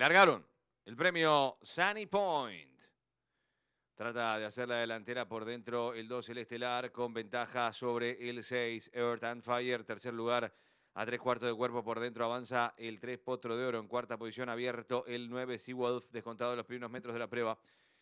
Largaron el premio Sunny Point. Trata de hacer la delantera por dentro el 2 el Estelar con ventaja sobre el 6 Earth and Fire. Tercer lugar a tres cuartos de cuerpo por dentro avanza el 3 Potro de Oro. En cuarta posición abierto el 9 Seawolf descontado los primeros metros de la prueba.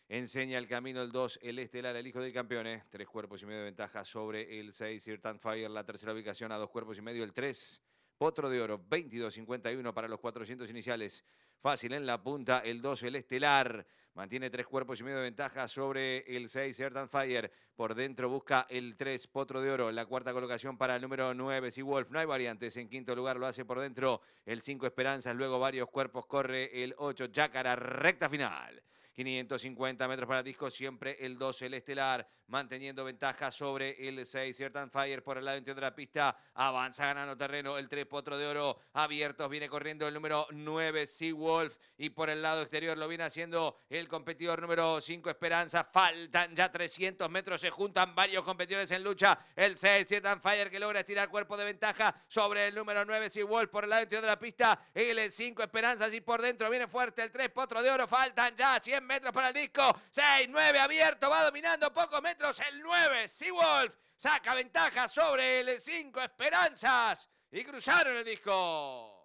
Enseña el camino el 2 el Estelar, el hijo del campeón. Tres cuerpos y medio de ventaja sobre el 6 Earth and Fire. La tercera ubicación a dos cuerpos y medio el 3. Potro de Oro, 22.51 para los 400 iniciales. Fácil en la punta, el 2, el Estelar. Mantiene tres cuerpos y medio de ventaja sobre el 6, Earth Fire. Por dentro busca el 3, Potro de Oro. La cuarta colocación para el número 9, Wolf. No hay variantes. En quinto lugar lo hace por dentro el 5, Esperanzas. Luego varios cuerpos corre el 8, Jacara Recta final. 550 metros para disco, siempre el 2, el estelar, manteniendo ventaja sobre el 6. Certain Fire por el lado interior de la pista, avanza ganando terreno el 3 Potro de Oro, abiertos, viene corriendo el número 9, Sea Wolf, y por el lado exterior lo viene haciendo el competidor número 5, Esperanza. Faltan ya 300 metros, se juntan varios competidores en lucha. El 6, Certain Fire que logra estirar cuerpo de ventaja sobre el número 9, Sea Wolf, por el lado interior de la pista, el 5, Esperanza, y por dentro viene fuerte el 3 Potro de Oro, faltan ya 100 metros para el disco. 6-9 abierto, va dominando pocos metros. El 9, Seawolf, saca ventaja sobre el 5, Esperanzas. Y cruzaron el disco.